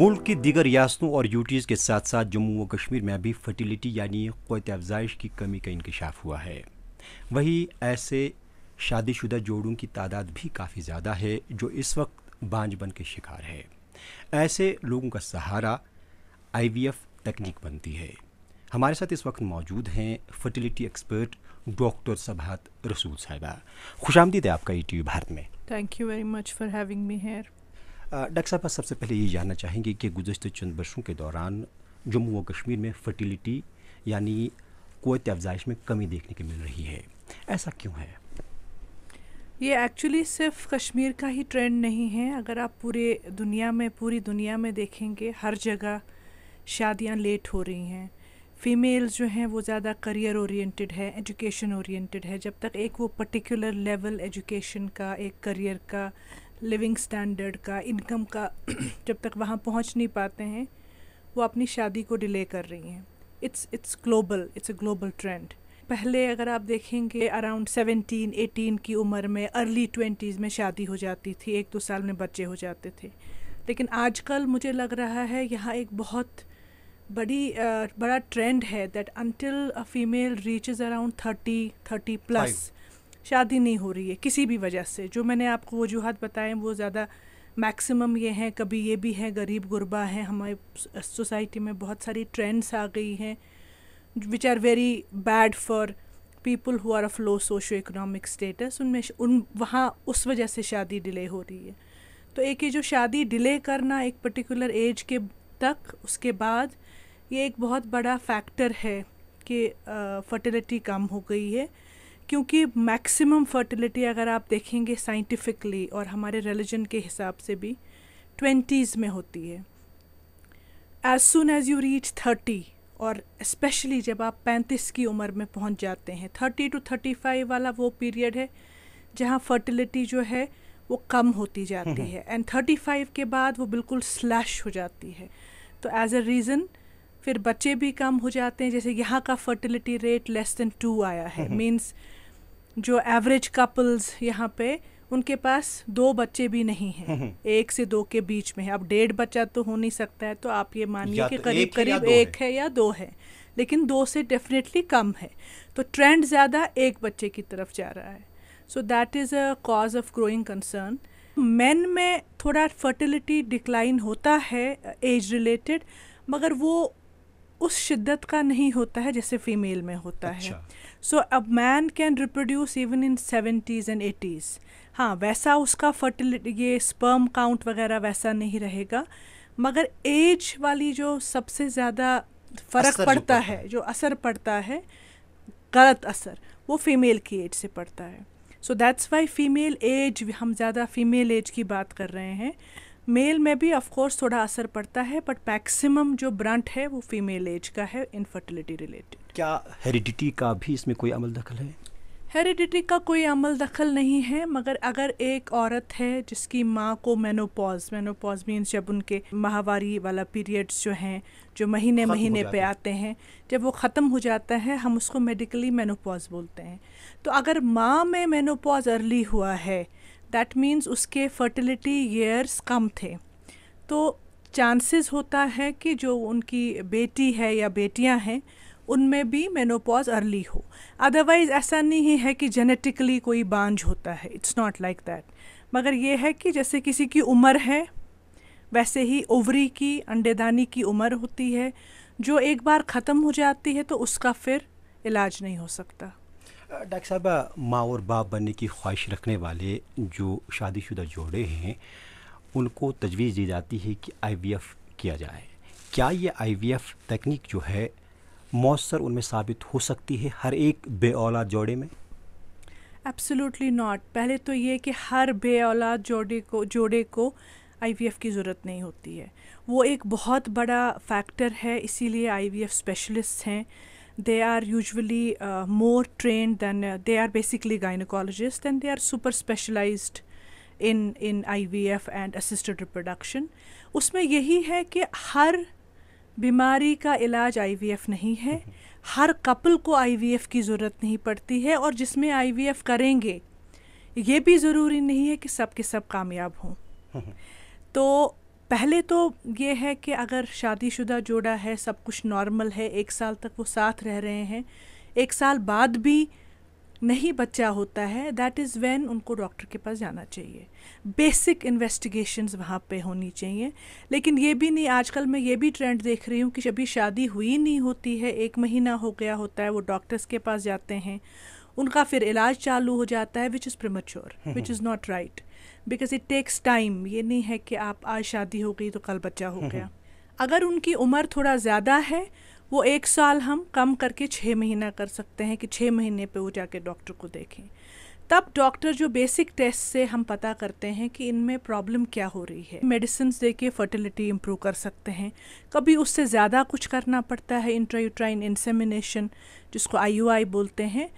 मुल्क की दीगर रियासतों और यूटीज़ के साथ साथ जम्मू व कश्मीर में भी फर्टिलिटी यानी क़वत अफजाइश की कमी का इंकशाफ हुआ है वहीं ऐसे शादीशुदा जोड़ों की तादाद भी काफ़ी ज़्यादा है जो इस वक्त बन के शिकार है ऐसे लोगों का सहारा आईवीएफ तकनीक बनती है हमारे साथ इस वक्त मौजूद हैं फर्टिलिटी एक्सपर्ट डॉक्टर सभात रसूल साहिबा खुश आमदीद है आपका ई e भारत में thank you very much for having me here doctor साहब सबसे पहले ये जानना चाहेंगे कि गुजशत चंद वर्षों के दौरान जम्मू व कश्मीर में फर्टिलिटी यानी कोत अफजाइश में कमी देखने को मिल रही है ऐसा क्यों है ये एक्चुअली सिर्फ कश्मीर का ही ट्रेंड नहीं है अगर आप पूरे दुनिया में पूरी दुनिया में देखेंगे हर जगह शादियां लेट हो रही हैं फीमेल्स जो हैं वो ज़्यादा करियर ओरिएंटेड है एजुकेशन ओरिएंटेड है जब तक एक वो पर्टिकुलर लेवल एजुकेशन का एक करियर का लिविंग स्टैंडर्ड का इनकम का जब तक वहाँ पहुँच नहीं पाते हैं वो अपनी शादी को डिले कर रही हैं it's it's global it's a global trend पहले अगर आप देखेंगे अराउंड सेवनटीन एटीन की उम्र में अर्ली ट्वेंटीज़ में शादी हो जाती थी एक दो साल में बच्चे हो जाते थे लेकिन आजकल मुझे लग रहा है यहाँ एक बहुत बड़ी uh, बड़ा ट्रेंड है that until a female reaches around thirty thirty plus शादी नहीं हो रही है किसी भी वजह से जो मैंने आपको वजूहत बताएं वो ज़्यादा मैक्सिमम ये हैं कभी ये भी हैं गरीब गुरबा हैं हमारे सोसाइटी में बहुत सारी ट्रेंड्स आ गई हैं which are very bad for people who are of low socio economic status उनमें उन वहाँ उस वजह से शादी डिले हो रही है तो एक ये जो शादी डिले करना एक पर्टिकुलर एज के तक उसके बाद ये एक बहुत बड़ा फैक्टर है कि फर्टिलिटी कम हो गई है क्योंकि मैक्सिमम फर्टिलिटी अगर आप देखेंगे साइंटिफिकली और हमारे रिलीजन के हिसाब से भी ट्वेंटीज़ में होती है as soon as you reach thirty और स्पेशली जब आप पैंतीस की उम्र में पहुंच जाते हैं थर्टी टू थर्टी फाइव वाला वो पीरियड है जहां फर्टिलिटी जो है वो कम होती जाती हम्म। है एंड थर्टी फाइव के बाद वो बिल्कुल स्लैश हो जाती है तो एज अ रीज़न फिर बच्चे भी कम हो जाते हैं जैसे यहाँ का fertility rate less than two आया है मीन्स हम्म। जो एवरेज कपल्स यहाँ पे उनके पास दो बच्चे भी नहीं हैं हम्म। एक से दो के बीच में है अब डेढ़ बच्चा तो हो नहीं सकता है तो आप ये मानिए कि करीब तो करीब एक है या दो है लेकिन दो से डेफिनेटली कम है तो ट्रेंड ज़्यादा एक बच्चे की तरफ जा रहा है so that is a cause of growing concern man में थोड़ा फर्टिलिटी डिक्लाइन होता है एज रिलेटेड मगर वो उस शिद्दत का नहीं होता है जैसे फीमेल में होता अच्छा। है सो अब man can reproduce even in seventies and eighties हाँ वैसा उसका फर्टिलिटी ये स्पर्म काउंट वगैरह वैसा नहीं रहेगा मगर एज वाली जो सबसे ज़्यादा फ़र्क पड़ता है जो असर पड़ता है गलत असर वो फीमेल की एज से पड़ता है so that's why female age हम ज़्यादा फीमेल एज की बात कर रहे हैं मेल में भी ऑफ कोर्स थोड़ा असर पड़ता है बट मैक्सिमम जो ब्रंट है वो फीमेल एज का है इनफर्टिलिटी रिलेटेड क्या हेरिडिटी का भी इसमें कोई अमल दखल है हेरिडिटी का कोई अमल दखल नहीं है मगर अगर एक औरत है जिसकी माँ को मेनोपॉज मेनोपॉज मीन्स जब उनके माहवारी वाला पीरियड्स जो हैं जो महीने महीने पे आते हैं जब वो ख़त्म हो जाता है हम उसको मेडिकली मेनोपॉज बोलते हैं तो अगर माँ में मेनोपॉज अर्ली हुआ है दैट मीन्स उसके फर्टिलिटी ईयर्स कम थे तो चांसेस होता है कि जो उनकी बेटी है या बेटियां हैं उनमें भी मेनोपॉज अर्ली हो अदरवाइज़ ऐसा नहीं है कि जेनेटिकली कोई बांझ होता है इट्स नॉट लाइक दैट मगर यह है कि जैसे किसी की उम्र है वैसे ही ओवरी की अंडेदानी की उम्र होती है जो एक बार ख़त्म हो जाती है तो उसका फिर इलाज नहीं हो सकता डॉक्टर साहब माँ और बाप बनने की ख्वाहिश रखने वाले जो शादीशुदा जोड़े हैं उनको तजवीज़ दी जाती है कि आईवीएफ किया जाए क्या ये आईवीएफ तकनीक जो है मौसर उनमें साबित हो सकती है हर एक बे औलाद जोड़े में एब्सोलूटली नॉट पहले तो ये कि हर बे औलाद जोड़े को जोड़े को आईवीएफ की ज़रूरत नहीं होती है वो एक बहुत बड़ा फैक्टर है इसीलिए आईवीएफ स्पेशलिस्ट हैं they are usually uh, more trained than uh, they are basically gynecologists and they are super specialized in in IVF and assisted reproduction उसमें यही है कि हर बीमारी का इलाज IVF नहीं है हर कपल को IVF की ज़रूरत नहीं पड़ती है और जिसमें IVF करेंगे ये भी ज़रूरी नहीं है कि सब के सब कामयाब हों तो पहले तो ये है कि अगर शादीशुदा जोड़ा है सब कुछ नॉर्मल है एक साल तक वो साथ रह रहे हैं एक साल बाद भी नहीं बच्चा होता है दैट इज़ व्हेन उनको डॉक्टर के पास जाना चाहिए बेसिक इन्वेस्टिगेशंस वहाँ पे होनी चाहिए लेकिन ये भी नहीं आजकल मैं ये भी ट्रेंड देख रही हूँ कि अभी शादी हुई नहीं होती है एक महीना हो गया होता है वो डॉक्टर्स के पास जाते हैं उनका फिर इलाज चालू हो जाता है which is premature which is not right because it takes time ये नहीं है कि आप आज शादी हो गई तो कल बच्चा हो गया अगर उनकी उम्र थोड़ा ज़्यादा है वो एक साल हम कम करके छः महीना कर सकते हैं कि छः महीने पे वो जाके डॉक्टर को देखें तब डॉक्टर जो बेसिक टेस्ट से हम पता करते हैं कि इनमें प्रॉब्लम क्या हो रही है मेडिसिन दे के फर्टिलिटी इम्प्रूव कर सकते हैं कभी उससे ज़्यादा कुछ करना पड़ता है इंट्रायूट्राइन इंसेमिनेशन जिसको आई बोलते हैं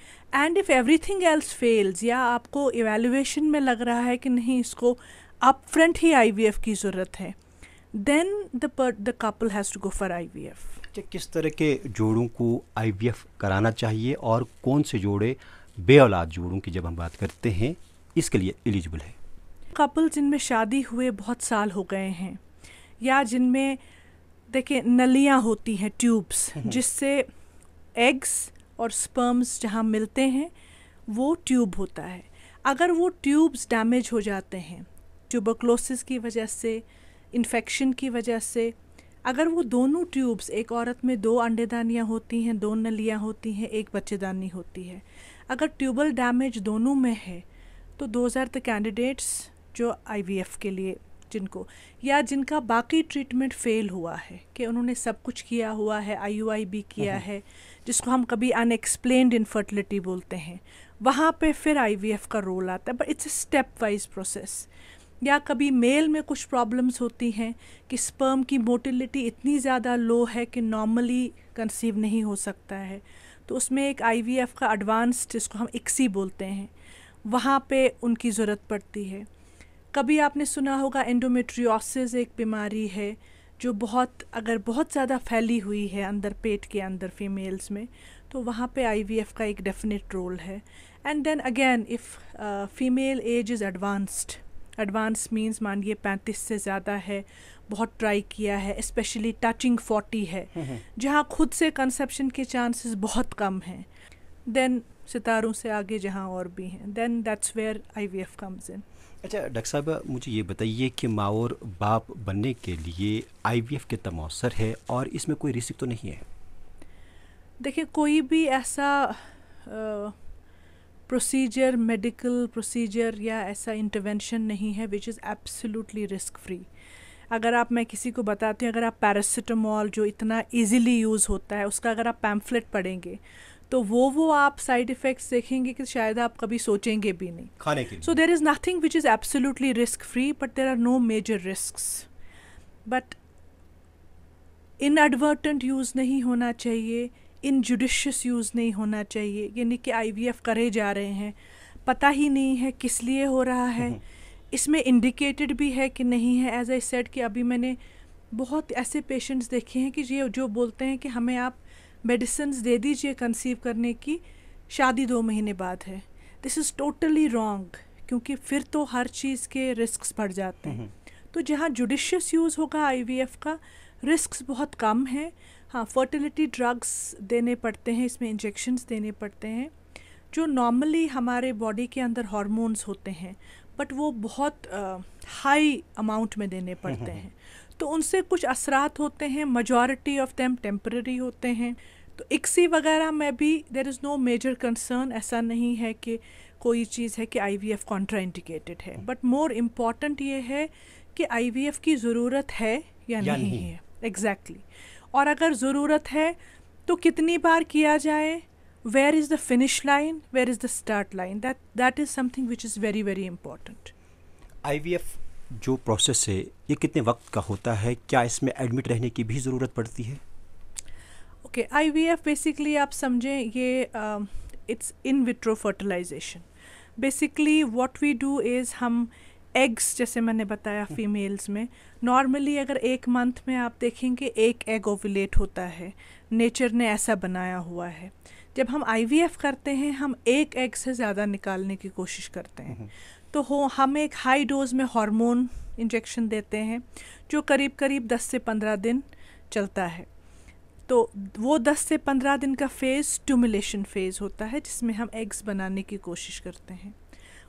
and if everything else fails या आपको एवेलुएशन में लग रहा है कि नहीं इसको अप फ्रंट ही आई की ज़रूरत है then the the couple has to go for I V किस तरह के जोड़ों को आई कराना चाहिए और कौन से जोड़े बे औलाद जोड़ों की जब हम बात करते हैं इसके लिए एलिजिबल है कपल जिनमें शादी हुए बहुत साल हो गए हैं या जिनमें देखिए नलियाँ होती हैं ट्यूब्स हम्म। जिससे एग्स और स्पर्म्स जहाँ मिलते हैं वो ट्यूब होता है अगर वो ट्यूब्स डैमेज हो जाते हैं ट्यूबोक्लोसिस की वजह से इन्फेक्शन की वजह से अगर वो दोनों ट्यूब्स एक औरत में दो अंडेदानियाँ होती हैं दो नलियाँ होती हैं एक बच्चेदानी होती है अगर ट्यूबल डैमेज दोनों में है तो दोज आर द कैंडिडेट्स जो आई के लिए जिनको या जिनका बाकी ट्रीटमेंट फेल हुआ है कि उन्होंने सब कुछ किया हुआ है आई भी किया हम्म। है जिसको हम कभी अनएक्सप्लेंड इनफर्टिलिटी बोलते हैं वहाँ पे फिर आई का रोल आता है but it's a stepwise process या कभी मेल में कुछ प्रॉब्लम्स होती हैं कि स्पर्म की मोटिलिटी इतनी ज़्यादा लो है कि नॉर्मली कंसीव नहीं हो सकता है तो उसमें एक आई का एडवांस जिसको हम इक्सी बोलते हैं वहाँ पे उनकी ज़रूरत पड़ती है कभी आपने सुना होगा एंडोमेट्रियोसिस एक बीमारी है जो बहुत अगर बहुत ज़्यादा फैली हुई है अंदर पेट के अंदर फीमेल्स में तो वहाँ पे आईवीएफ का एक डेफिनेट रोल है and then again if female age is advanced advance means मानिए पैंतीस से ज़्यादा है बहुत ट्राई किया है स्पेशली टचिंग फोर्टी है जहाँ खुद से कंसेप्शन के चांसेस बहुत कम हैं देन सितारों से आगे जहाँ और भी हैं then that's where I V F comes in अच्छा डॉक्टर साहब मुझे ये बताइए कि और बाप बनने के लिए आई वी एफ कितना मौसर है और इसमें कोई रिस्क तो नहीं है देखिए कोई भी ऐसा आ, प्रोसीजर मेडिकल प्रोसीजर या ऐसा इंटरवेंशन नहीं है which is absolutely risk free अगर आप मैं किसी को बताती हूँ अगर आप पैरासीटामॉल जो इतना इजीली यूज़ होता है उसका अगर आप पैम्फलेट पढ़ेंगे तो वो वो आप साइड इफ़ेक्ट्स देखेंगे कि शायद आप कभी सोचेंगे भी नहीं खाने के so there is nothing which is absolutely risk free but there are no major risk but inadvertent use नहीं होना चाहिए इनजुडिशियस यूज़ नहीं होना चाहिए यानी कि आई करे जा रहे हैं पता ही नहीं है किस लिए हो रहा है हम्म। इसमें इंडिकेटेड भी है कि नहीं है एज आई सेड कि अभी मैंने बहुत ऐसे पेशेंट्स देखे हैं कि ये जो बोलते हैं कि हमें आप मेडिसिन दे दीजिए कंसीव करने की शादी दो महीने बाद है दिस इज़ टोटली रॉन्ग क्योंकि फिर तो हर चीज़ के रिस्क बढ़ जाते हैं हम्म। तो जहाँ जुडिशियस यूज़ होगा आई का रिस्क बहुत कम है हाँ फर्टिलिटी ड्रग्स देने पड़ते हैं इसमें इंजेक्शन्स देने पड़ते हैं जो नॉर्मली हमारे बॉडी के अंदर हॉर्मोन्स होते हैं बट वो बहुत हाई अमाउंट में देने पड़ते हैं तो उनसे कुछ असरात होते हैं मजॉरिटी ऑफ देम टेम्प्रेरी होते हैं तो इक्सी वगैरह में भी there is no major concern ऐसा नहीं है कि कोई चीज़ है कि I V F contraindicated है बट मोर इम्पॉर्टेंट ये है कि आई वी एफ़ की ज़रूरत है या, या नहीं, नहीं है एग्जैक्टली exactly. और अगर ज़रूरत है तो कितनी बार किया जाए where is the finish line where is the start line that that is something which is very very important I जो प्रोसेस है ये कितने वक्त का होता है क्या इसमें एडमिट रहने की भी ज़रूरत पड़ती है okay I V F basically आप समझें ये it's in vitro fertilization basically what we do is हम एग्स जैसे मैंने बताया फीमेल्स में नॉर्मली अगर एक मंथ में आप देखेंगे एक एग ओविलेट होता है नेचर ने ऐसा बनाया हुआ है जब हम आईवीएफ करते हैं हम एक एग से ज़्यादा निकालने की कोशिश करते हैं हम्म। तो हो हम एक हाई डोज में हार्मोन इंजेक्शन देते हैं जो करीब करीब 10 से 15 दिन चलता है तो वो 10 से 15 दिन का फेज़ ट्यूमुलेशन फेज़ होता है जिसमें हम एग्स बनाने की कोशिश करते हैं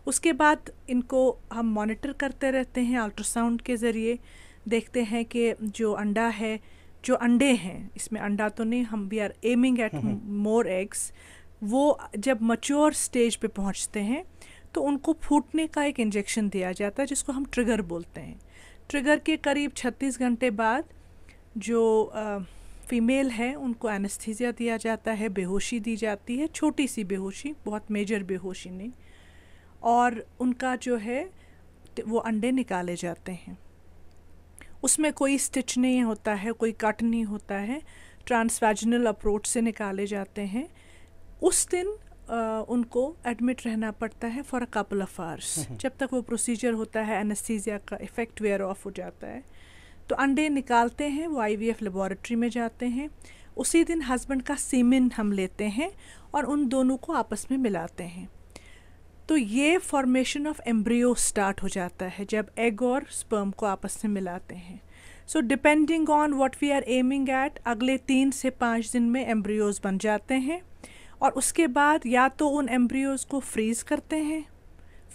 उसके बाद इनको हम मॉनिटर करते रहते हैं अल्ट्रासाउंड के ज़रिए देखते हैं कि जो अंडा है जो अंडे हैं इसमें अंडा तो नहीं हम we are aiming at more eggs वो जब मच्योर स्टेज पे पहुंचते हैं तो उनको फूटने का एक इंजेक्शन दिया जाता है जिसको हम ट्रिगर बोलते हैं ट्रिगर के करीब 36 घंटे बाद जो आ, फीमेल है उनको एनेस्थीजिया दिया जाता है बेहोशी दी जाती है छोटी सी बेहोशी बहुत मेजर बेहोशी नहीं और उनका जो है वो अंडे निकाले जाते हैं उसमें कोई स्टिच नहीं होता है कोई कट नहीं होता है ट्रांसवेजनल अप्रोच से निकाले जाते हैं उस दिन आ, उनको एडमिट रहना पड़ता है for a couple of hours जब तक वो प्रोसीजर होता है एनेस्थीसिया का इफ़ेक्ट वेयर ऑफ हो जाता है तो अंडे निकालते हैं वो आई लेबॉरेटरी में जाते हैं उसी दिन हस्बैंड का सीमिन हम लेते हैं और उन दोनों को आपस में मिलाते हैं तो ये फॉर्मेशन ऑफ एम्ब्रियो स्टार्ट हो जाता है जब एग और स्पर्म को आपस में मिलाते हैं so depending on what we are aiming at अगले तीन से पाँच दिन में एम्ब्रियोज बन जाते हैं और उसके बाद या तो उन एम्ब्रियोज को फ्रीज़ करते हैं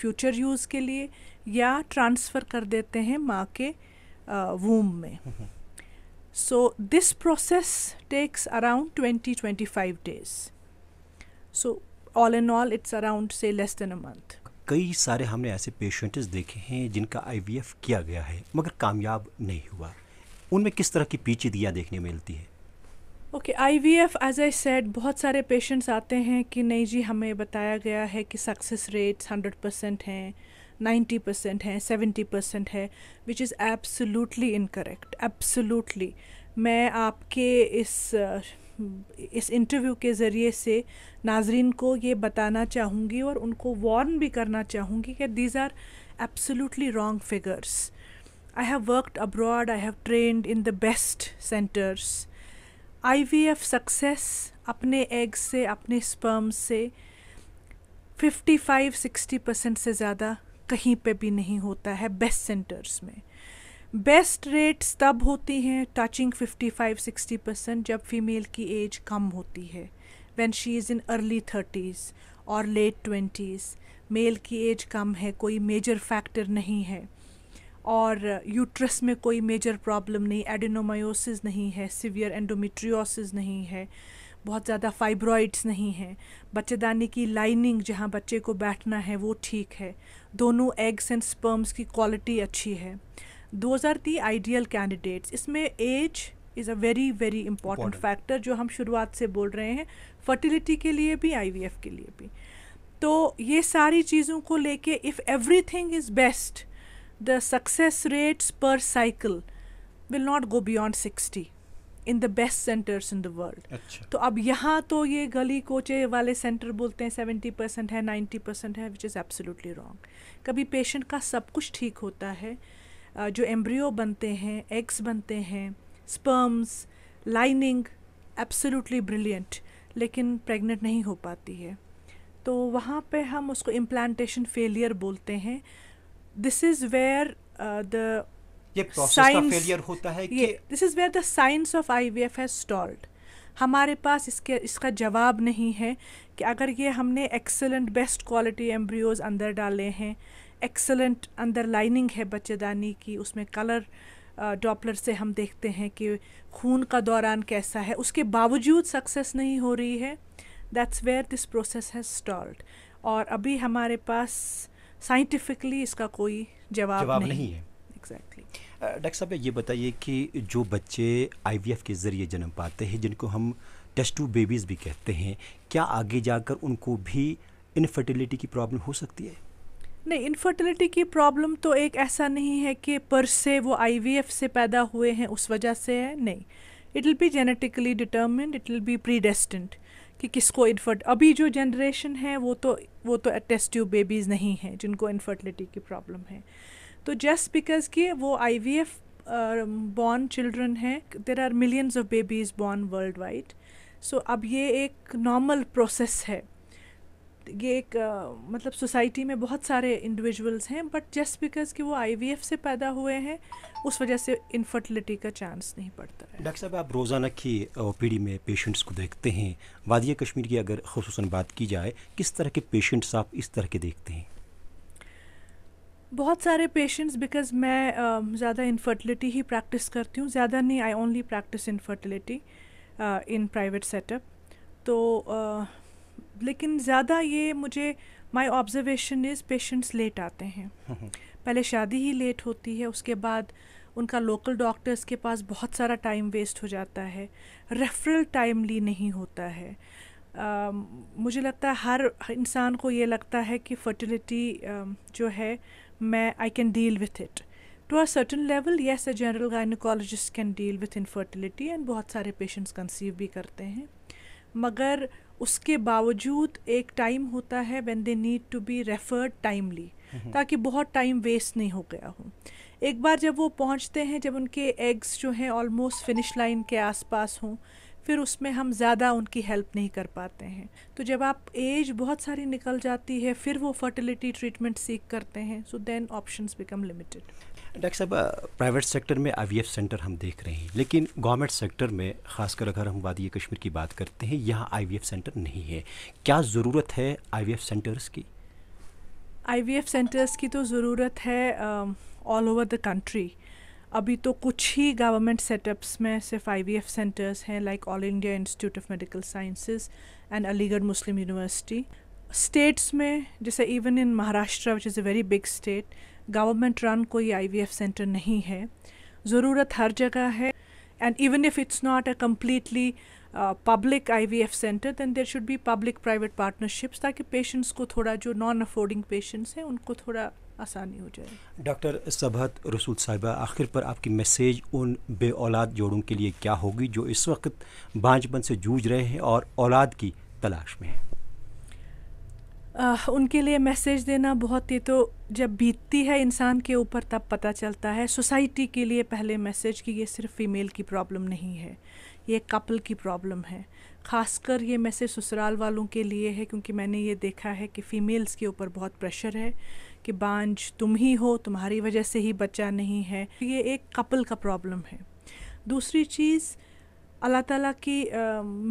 फ्यूचर यूज़ के लिए या ट्रांसफ़र कर देते हैं माँ के वूम में so this process takes around twenty twenty five days so all in all it's around से लेस देन अ मंथ कई सारे हमने ऐसे पेशेंट्स देखे हैं जिनका आईवीएफ किया गया है मगर कामयाब नहीं हुआ उनमें किस तरह की पीचीदगियाँ देखने मिलती है okay I V F as I said बहुत सारे पेशेंट्स आते हैं कि नहीं जी हमें बताया गया है कि सक्सेस रेट्स हंड्रेड परसेंट हैं नाइन्टी परसेंट हैं सेवेंटी परसेंट है which is absolutely incorrect absolutely मैं आपके इस uh, इस इंटरव्यू के ज़रिए से नाजरीन को ये बताना चाहूँगी और उनको वार्न भी करना चाहूँगी कि these are absolutely wrong figures I have worked abroad I have trained in the best centres I V F success अपने एग से अपने स्पर्म से फिफ्टी फाइव सिक्सटी परसेंट से ज़्यादा कहीं पे भी नहीं होता है बेस्ट सेंटर्स में बेस्ट रेट्स तब होती हैं टचिंग 55-60 परसेंट जब फीमेल की एज कम होती है when she is in early thirties और लेट ट्वेंटीज़ मेल की एज कम है कोई मेजर फैक्टर नहीं है और यूट्रस में कोई मेजर प्रॉब्लम नहीं एडिनोमायोसिस नहीं है सीवियर एंडोमेट्रियोसिस नहीं है बहुत ज़्यादा फाइब्रॉइड्स नहीं हैं बच्चेदानी की लाइनिंग जहाँ बच्चे को बैठना है वो ठीक है दोनों एग्स एंड स्पर्म्स की क्वालिटी अच्छी है those are the ideal candidates इसमें age is a very very important factor जो हम शुरुआत से बोल रहे हैं फर्टिलिटी के लिए भी आई के लिए भी तो ये सारी चीज़ों को लेके if everything is best the success rates per cycle will not go beyond sixty in the best centres in the world तो अब यहाँ तो ये गली कोचे वाले सेंटर बोलते हैं सेवेंटी परसेंट है नाइन्टी परसेंट है विच इज़ एब्सोल्युटली रॉन्ग कभी पेशेंट का सब कुछ ठीक होता है जो एम्ब्रियो बनते हैं एग्स बनते हैं स्पर्म्स लाइनिंग एब्सोल्युटली ब्रिलियंट लेकिन प्रेग्नेंट नहीं हो पाती है तो वहाँ पे हम उसको इम्प्लांटेशन फेलियर बोलते हैं this is where the failure होता है ये this is where the science of I V F has stalled हमारे पास इसके इसका जवाब नहीं है कि अगर ये हमने एक्सेलेंट बेस्ट क्वालिटी एम्ब्रियोज़ अंदर डाले हैं एक्सलेंट अंदर लाइनिंग है बच्चेदानी की उसमें कलर डॉपलर से हम देखते हैं कि खून का दौरान कैसा है उसके बावजूद सक्सेस नहीं हो रही है that's where this process has stalled और अभी हमारे पास साइंटिफिकली इसका कोई जवाब, जवाब नहीं, नहीं है एग्जैक्टली डॉक्टर साहब ये बताइए कि जो बच्चे आईवीएफ के ज़रिए जन्म पाते हैं जिनको हम टेस्ट टू बेबीज़ भी कहते हैं क्या आगे जाकर उनको भी इनफर्टिलिटी की प्रॉब्लम हो सकती है नहीं इनफर्टिलिटी की प्रॉब्लम तो एक ऐसा नहीं है कि पर से वो आईवीएफ से पैदा हुए हैं उस वजह से है नहीं it will be genetically determined it will be predestined कि किसको इनफर्ट अभी जो जनरेशन है वो तो वो तो अटेस्टिव बेबीज़ नहीं हैं जिनको इनफर्टिलिटी की प्रॉब्लम है तो जस्ट बिकॉज कि वो एफ बॉर्न चिल्ड्रन हैं there are millions of babies born world wide so अब ये एक नॉर्मल प्रोसेस है ये एक uh, मतलब सोसाइटी में बहुत सारे इंडिविजुअल्स हैं बट जस्ट बिकॉज कि वो आईवीएफ से पैदा हुए हैं उस वजह से इनफर्टिलिटी का चांस नहीं पड़ता है डॉक्टर साहब आप रोज़ाना की ओ में पेशेंट्स को देखते हैं वादिया कश्मीर की अगर खसूस बात की जाए किस तरह के पेशेंट्स आप इस तरह के देखते हैं बहुत सारे पेशेंट्स बिकॉज मैं uh, ज़्यादा इनफर्टिलिटी ही प्रैक्टिस करती हूँ ज़्यादा नहीं I only practice infertility in private setup तो uh, लेकिन ज़्यादा ये मुझे my observation is patients late आते हैं पहले शादी ही लेट होती है उसके बाद उनका लोकल डॉक्टर्स के पास बहुत सारा टाइम वेस्ट हो जाता है रेफरल टाइमली नहीं होता है आ, मुझे लगता है हर इंसान को ये लगता है कि फर्टिलिटी जो है मैं I can deal with it to a certain level yes a general gynaecologist can deal with infertility and बहुत सारे पेशेंट्स कंसीव भी करते हैं मगर उसके बावजूद एक टाइम होता है when they need to be referred timely ताकि बहुत टाइम वेस्ट नहीं हो गया हो एक बार जब वो पहुंचते हैं जब उनके एग्स जो हैं ऑलमोस्ट फिनिश लाइन के आसपास हों फिर उसमें हम ज़्यादा उनकी हेल्प नहीं कर पाते हैं तो जब आप एज बहुत सारी निकल जाती है फिर वो फर्टिलिटी ट्रीटमेंट सीख करते हैं so then options become limited doctor साहब प्राइवेट सेक्टर में आई सेंटर हम देख रहे हैं लेकिन गवर्नमेंट सेक्टर में खासकर अगर हम वादी कश्मीर की बात करते हैं यहाँ आई सेंटर नहीं है क्या ज़रूरत है आई सेंटर्स की आई सेंटर्स की तो ज़रूरत है ऑल ओवर द कंट्री अभी तो कुछ ही गवर्नमेंट सेटअप्स में सिर्फ आई सेंटर्स हैं like All India Institute of Medical Sciences and Aligarh Muslim University states में जैसे even in Maharashtra which is a very big state government run कोई आईवीएफ सेंटर नहीं है ज़रूरत हर जगह है and even if it's not a completely public I V F centre than there should भी पब्लिक प्राइवेट पार्टनरशिप्स ताकि पेशेंट्स को थोड़ा जो नॉन अफोर्डिंग पेशेंट्स हैं उनको थोड़ा आसानी हो जाए डॉक्टर सबहत रसूल साहिबा आखिर पर आपकी मैसेज उन बे औलाद जोड़ों के लिए क्या होगी जो इस वक्त बाँचपन से जूझ रहे हैं और औलाद की तलाश में हैं उनके लिए मैसेज देना बहुत ये तो जब बीतती है इंसान के ऊपर तब पता चलता है सोसाइटी के लिए पहले मैसेज कि ये सिर्फ फीमेल की प्रॉब्लम नहीं है ये कपल की प्रॉब्लम है खासकर ये मैसेज ससुराल वालों के लिए है क्योंकि मैंने ये देखा है कि फ़ीमेल्स के ऊपर बहुत प्रेशर है कि बांझ तुम ही हो तुम्हारी वजह से ही बच्चा नहीं है ये एक कपल का प्रॉब्लम है दूसरी चीज़ अल्लाह ताला की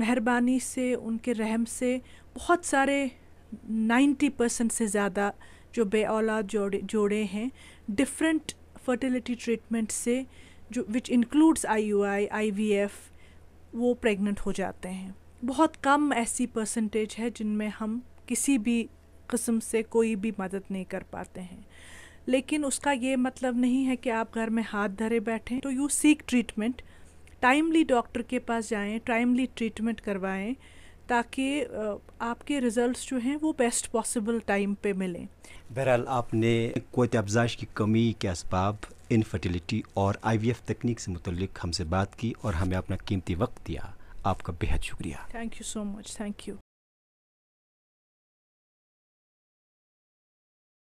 मेहरबानी से उनके रहम से बहुत सारे नाइन्टी परसेंट से ज़्यादा जो बे औलाद जोड़े जोड़े हैं डिफरेंट फर्टिलिटी ट्रीटमेंट से जो which includes I I I U V F वो प्रेग्नेंट हो जाते हैं बहुत कम ऐसी परसेंटेज है जिनमें हम किसी भी कस्म से कोई भी मदद नहीं कर पाते हैं लेकिन उसका ये मतलब नहीं है कि आप घर में हाथ धरे बैठें तो you seek treatment timely doctor के पास जाएं टाइमली ट्रीटमेंट करवाएं ताकि आपके रिजल्ट्स जो हैं वो बेस्ट पॉसिबल टाइम पे मिलें बहरहाल आपने कोत अफजाश की कमी के असबाब इनफर्टिलिटी और आईवीएफ तकनीक से मुतलिक हमसे बात की और हमें अपना कीमती वक्त दिया आपका बेहद शुक्रिया thank you so much thank you